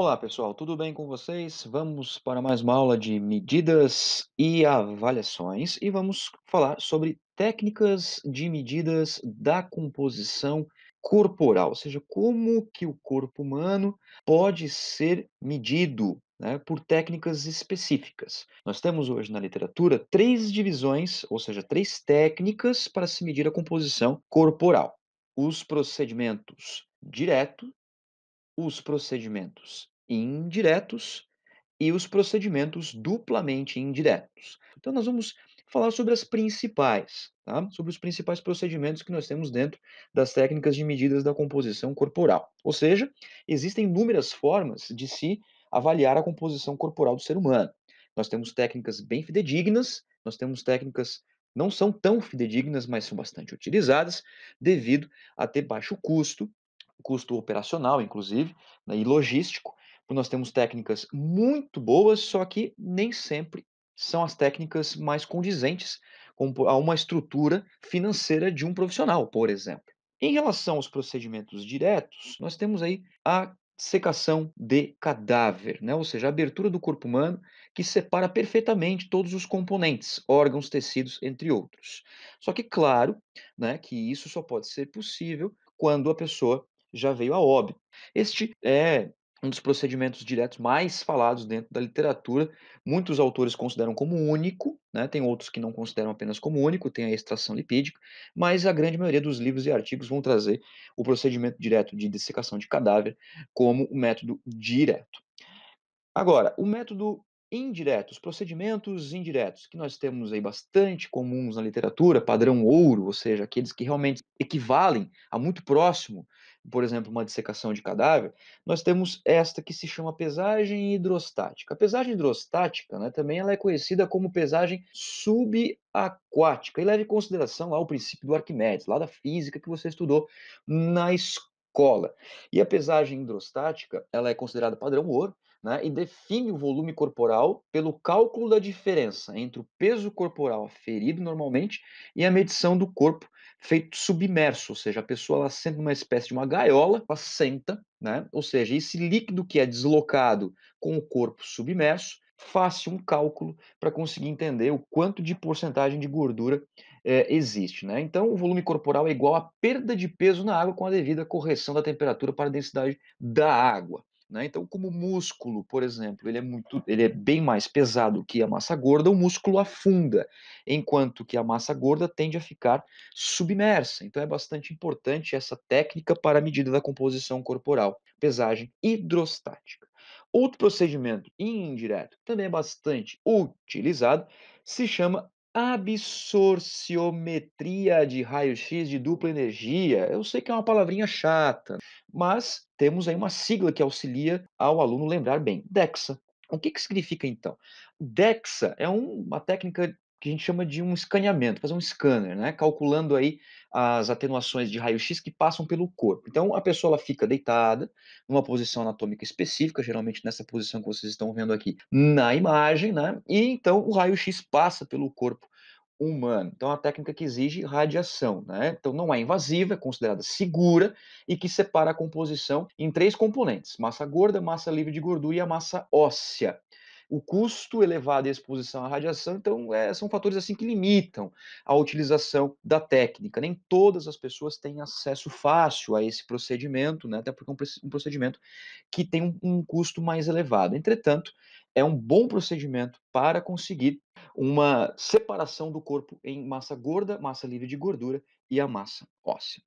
Olá pessoal, tudo bem com vocês? Vamos para mais uma aula de medidas e avaliações e vamos falar sobre técnicas de medidas da composição corporal, ou seja, como que o corpo humano pode ser medido né, por técnicas específicas. Nós temos hoje na literatura três divisões, ou seja, três técnicas para se medir a composição corporal. Os procedimentos direto, os procedimentos indiretos e os procedimentos duplamente indiretos. Então, nós vamos falar sobre as principais, tá? sobre os principais procedimentos que nós temos dentro das técnicas de medidas da composição corporal. Ou seja, existem inúmeras formas de se avaliar a composição corporal do ser humano. Nós temos técnicas bem fidedignas, nós temos técnicas não são tão fidedignas, mas são bastante utilizadas devido a ter baixo custo custo operacional, inclusive, né, e logístico. Nós temos técnicas muito boas, só que nem sempre são as técnicas mais condizentes a uma estrutura financeira de um profissional, por exemplo. Em relação aos procedimentos diretos, nós temos aí a secação de cadáver, né? ou seja, a abertura do corpo humano que separa perfeitamente todos os componentes, órgãos, tecidos, entre outros. Só que, claro, né, que isso só pode ser possível quando a pessoa já veio a óbito. Este é um dos procedimentos diretos mais falados dentro da literatura. Muitos autores consideram como único, né? tem outros que não consideram apenas como único, tem a extração lipídica, mas a grande maioria dos livros e artigos vão trazer o procedimento direto de dessecação de cadáver como o método direto. Agora, o método indireto, os procedimentos indiretos, que nós temos aí bastante comuns na literatura, padrão ouro, ou seja, aqueles que realmente equivalem a muito próximo por exemplo, uma dissecação de cadáver, nós temos esta que se chama pesagem hidrostática. A pesagem hidrostática né, também ela é conhecida como pesagem subaquática e leva em consideração lá o princípio do Arquimedes, lá da física que você estudou na escola. E a pesagem hidrostática ela é considerada padrão ouro, né, e define o volume corporal pelo cálculo da diferença entre o peso corporal ferido normalmente e a medição do corpo feito submerso, ou seja, a pessoa ela senta numa espécie de uma gaiola, ela senta, né? Ou seja, esse líquido que é deslocado com o corpo submerso, faça um cálculo para conseguir entender o quanto de porcentagem de gordura é, existe. Né? Então, o volume corporal é igual à perda de peso na água com a devida correção da temperatura para a densidade da água. Né? Então, como o músculo, por exemplo, ele é, muito, ele é bem mais pesado que a massa gorda, o músculo afunda, enquanto que a massa gorda tende a ficar submersa. Então, é bastante importante essa técnica para a medida da composição corporal, pesagem hidrostática. Outro procedimento indireto, também é bastante utilizado, se chama absorciometria de raio-x de dupla energia. Eu sei que é uma palavrinha chata, mas temos aí uma sigla que auxilia ao aluno lembrar bem: DEXA. O que, que significa então? DEXA é uma técnica que a gente chama de um escaneamento, fazer um scanner, né? Calculando aí as atenuações de raio-x que passam pelo corpo. Então, a pessoa ela fica deitada, numa posição anatômica específica, geralmente nessa posição que vocês estão vendo aqui na imagem, né? E então o raio-x passa pelo corpo humano. Então, é uma técnica que exige radiação, né? Então, não é invasiva, é considerada segura e que separa a composição em três componentes: massa gorda, massa livre de gordura e a massa óssea o custo elevado e a exposição à radiação, então, é, são fatores assim que limitam a utilização da técnica. Nem todas as pessoas têm acesso fácil a esse procedimento, né, até porque é um, procedimento que tem um, um custo mais elevado. Entretanto, é um bom procedimento para conseguir uma separação do corpo em massa gorda, massa livre de gordura e a massa óssea.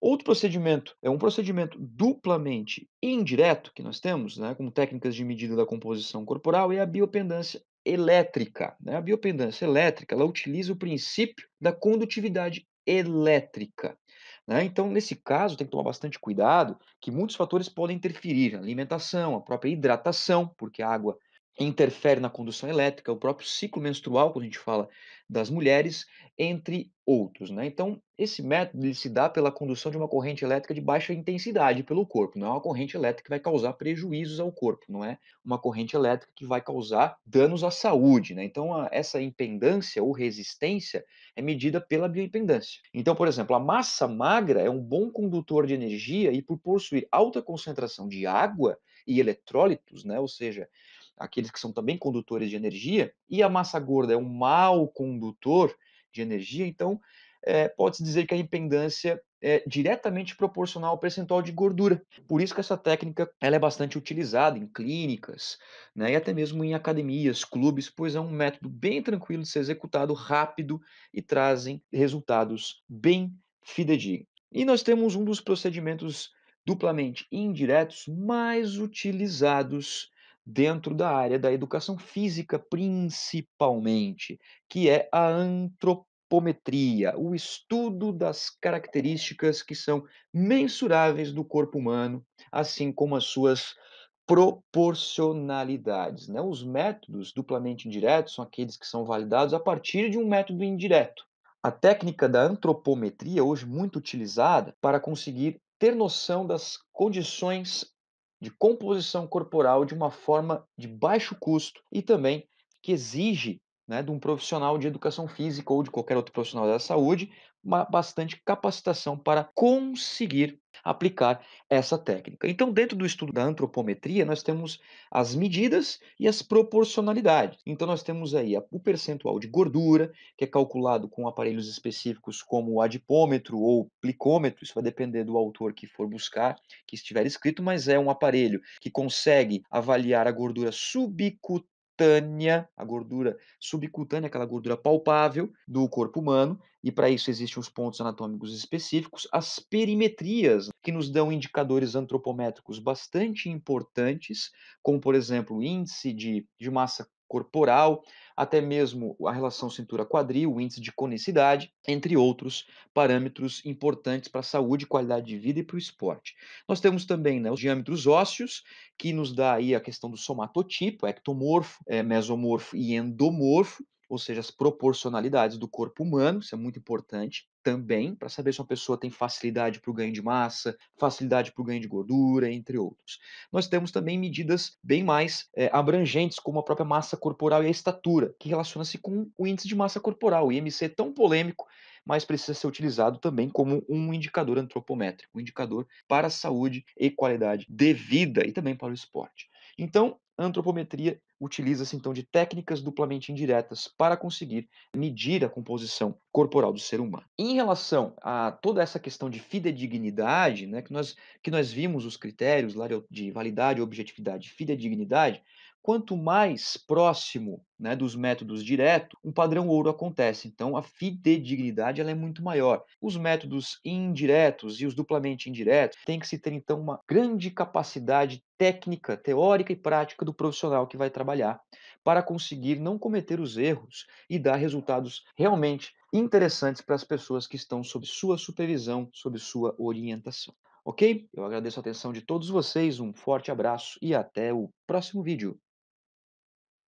Outro procedimento é um procedimento duplamente indireto que nós temos, né, como técnicas de medida da composição corporal, é a biopendância elétrica. Né? A biopendância elétrica ela utiliza o princípio da condutividade elétrica. Né? Então, nesse caso, tem que tomar bastante cuidado, que muitos fatores podem interferir, a alimentação, a própria hidratação, porque a água interfere na condução elétrica, o próprio ciclo menstrual, quando a gente fala das mulheres, entre outros. Né? Então, esse método se dá pela condução de uma corrente elétrica de baixa intensidade pelo corpo. Não é uma corrente elétrica que vai causar prejuízos ao corpo, não é uma corrente elétrica que vai causar danos à saúde. Né? Então, a, essa impedância ou resistência é medida pela bioimpedância. Então, por exemplo, a massa magra é um bom condutor de energia e, por possuir alta concentração de água e eletrólitos, né? ou seja, aqueles que são também condutores de energia, e a massa gorda é um mau condutor de energia, então é, pode-se dizer que a impedância é diretamente proporcional ao percentual de gordura. Por isso que essa técnica ela é bastante utilizada em clínicas né, e até mesmo em academias, clubes, pois é um método bem tranquilo de ser executado, rápido e trazem resultados bem fidedignos. E nós temos um dos procedimentos duplamente indiretos mais utilizados dentro da área da educação física, principalmente, que é a antropometria, o estudo das características que são mensuráveis do corpo humano, assim como as suas proporcionalidades. Né? Os métodos duplamente indiretos são aqueles que são validados a partir de um método indireto. A técnica da antropometria, hoje muito utilizada para conseguir ter noção das condições de composição corporal de uma forma de baixo custo e também que exige né, de um profissional de educação física ou de qualquer outro profissional da saúde, uma bastante capacitação para conseguir aplicar essa técnica. Então, dentro do estudo da antropometria, nós temos as medidas e as proporcionalidades. Então, nós temos aí o percentual de gordura, que é calculado com aparelhos específicos como o adipômetro ou plicômetro, isso vai depender do autor que for buscar, que estiver escrito, mas é um aparelho que consegue avaliar a gordura subcutânea subcutânea, a gordura subcutânea, aquela gordura palpável do corpo humano, e para isso existem os pontos anatômicos específicos, as perimetrias, que nos dão indicadores antropométricos bastante importantes, como, por exemplo, o índice de, de massa corporal, até mesmo a relação cintura-quadril, o índice de conicidade, entre outros parâmetros importantes para a saúde, qualidade de vida e para o esporte. Nós temos também né, os diâmetros ósseos, que nos dá aí a questão do somatotipo, ectomorfo, é, mesomorfo e endomorfo, ou seja, as proporcionalidades do corpo humano, isso é muito importante também, para saber se uma pessoa tem facilidade para o ganho de massa, facilidade para o ganho de gordura, entre outros. Nós temos também medidas bem mais é, abrangentes, como a própria massa corporal e a estatura, que relaciona-se com o índice de massa corporal, o IMC tão polêmico, mas precisa ser utilizado também como um indicador antropométrico, um indicador para a saúde e qualidade de vida e também para o esporte. Então, antropometria utiliza-se então de técnicas duplamente indiretas para conseguir medir a composição corporal do ser humano. Em relação a toda essa questão de fidedignidade, né, que, nós, que nós vimos os critérios de validade, objetividade fidedignidade, quanto mais próximo né, dos métodos diretos, um padrão ouro acontece. Então, a fidedignidade ela é muito maior. Os métodos indiretos e os duplamente indiretos têm que se ter, então, uma grande capacidade técnica, teórica e prática do profissional que vai trabalhar para conseguir não cometer os erros e dar resultados realmente interessantes para as pessoas que estão sob sua supervisão, sob sua orientação. Ok? Eu agradeço a atenção de todos vocês, um forte abraço e até o próximo vídeo.